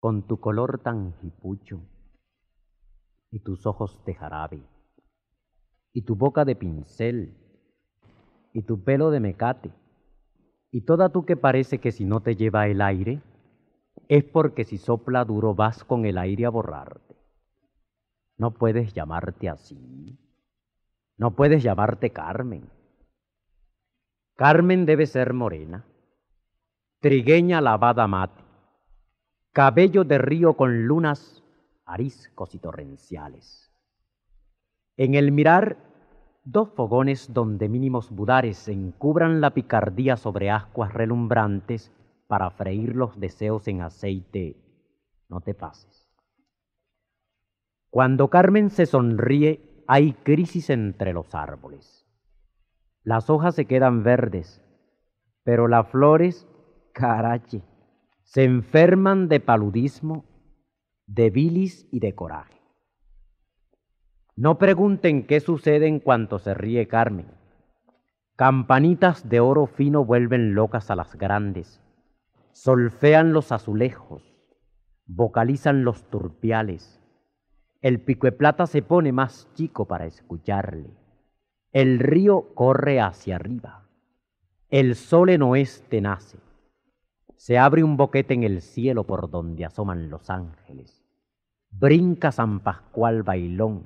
con tu color tan jipucho, y tus ojos de jarabe, y tu boca de pincel, y tu pelo de mecate, y toda tú que parece que si no te lleva el aire, es porque si sopla duro vas con el aire a borrarte. No puedes llamarte así. No puedes llamarte Carmen. Carmen debe ser morena, trigueña lavada mate, cabello de río con lunas ariscos y torrenciales. En el mirar, dos fogones donde mínimos budares encubran la picardía sobre ascuas relumbrantes para freír los deseos en aceite, no te pases. Cuando Carmen se sonríe, hay crisis entre los árboles. Las hojas se quedan verdes, pero las flores, carache, se enferman de paludismo, de bilis y de coraje. No pregunten qué sucede en cuanto se ríe Carmen. Campanitas de oro fino vuelven locas a las grandes, solfean los azulejos, vocalizan los turpiales. El pico de plata se pone más chico para escucharle. El río corre hacia arriba. El sol en oeste nace se abre un boquete en el cielo por donde asoman los ángeles. Brinca San Pascual Bailón.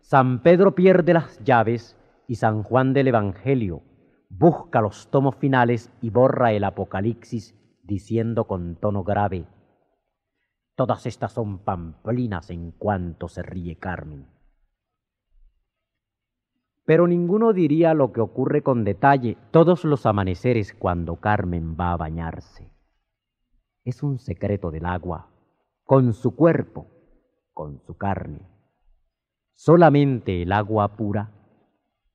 San Pedro pierde las llaves y San Juan del Evangelio busca los tomos finales y borra el Apocalipsis diciendo con tono grave, Todas estas son pamplinas en cuanto se ríe Carmen. Pero ninguno diría lo que ocurre con detalle todos los amaneceres cuando Carmen va a bañarse es un secreto del agua, con su cuerpo, con su carne. Solamente el agua pura,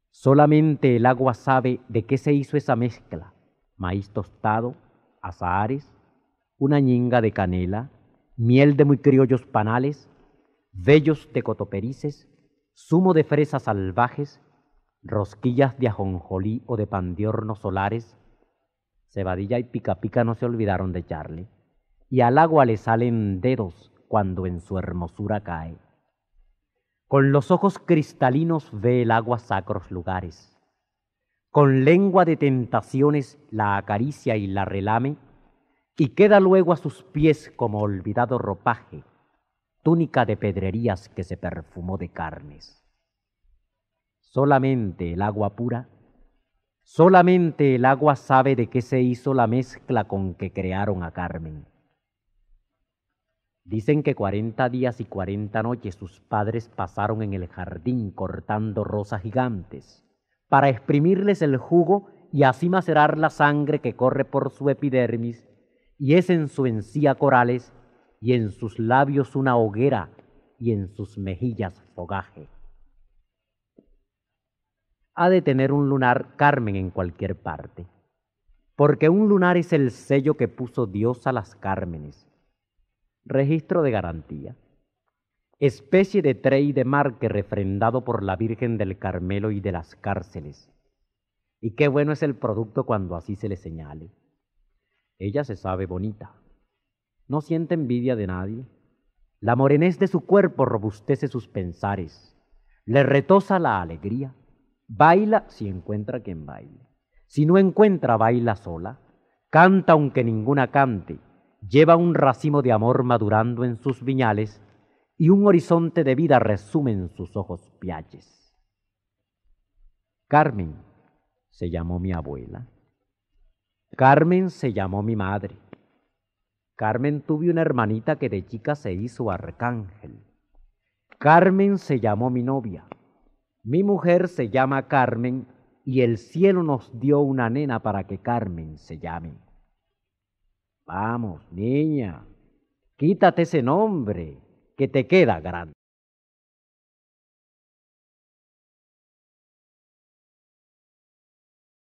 solamente el agua sabe de qué se hizo esa mezcla, maíz tostado, azahares, una ñinga de canela, miel de muy criollos panales, vellos de cotoperices, zumo de fresas salvajes, rosquillas de ajonjolí o de pandiornos solares, cebadilla y pica pica no se olvidaron de echarle, y al agua le salen dedos cuando en su hermosura cae. Con los ojos cristalinos ve el agua sacros lugares. Con lengua de tentaciones la acaricia y la relame, y queda luego a sus pies como olvidado ropaje, túnica de pedrerías que se perfumó de carnes. Solamente el agua pura, solamente el agua sabe de qué se hizo la mezcla con que crearon a Carmen Dicen que cuarenta días y cuarenta noches sus padres pasaron en el jardín cortando rosas gigantes para exprimirles el jugo y así macerar la sangre que corre por su epidermis, y es en su encía corales, y en sus labios una hoguera, y en sus mejillas fogaje. Ha de tener un lunar Carmen en cualquier parte, porque un lunar es el sello que puso Dios a las Cármenes, registro de garantía, especie de trey de marque refrendado por la Virgen del Carmelo y de las cárceles. Y qué bueno es el producto cuando así se le señale. Ella se sabe bonita, no siente envidia de nadie. La morenez de su cuerpo robustece sus pensares, le retosa la alegría, baila si encuentra quien baile. Si no encuentra, baila sola, canta aunque ninguna cante, lleva un racimo de amor madurando en sus viñales y un horizonte de vida resume en sus ojos piaches. Carmen se llamó mi abuela. Carmen se llamó mi madre. Carmen tuve una hermanita que de chica se hizo arcángel. Carmen se llamó mi novia. Mi mujer se llama Carmen y el cielo nos dio una nena para que Carmen se llame. Vamos, niña, quítate ese nombre, que te queda grande.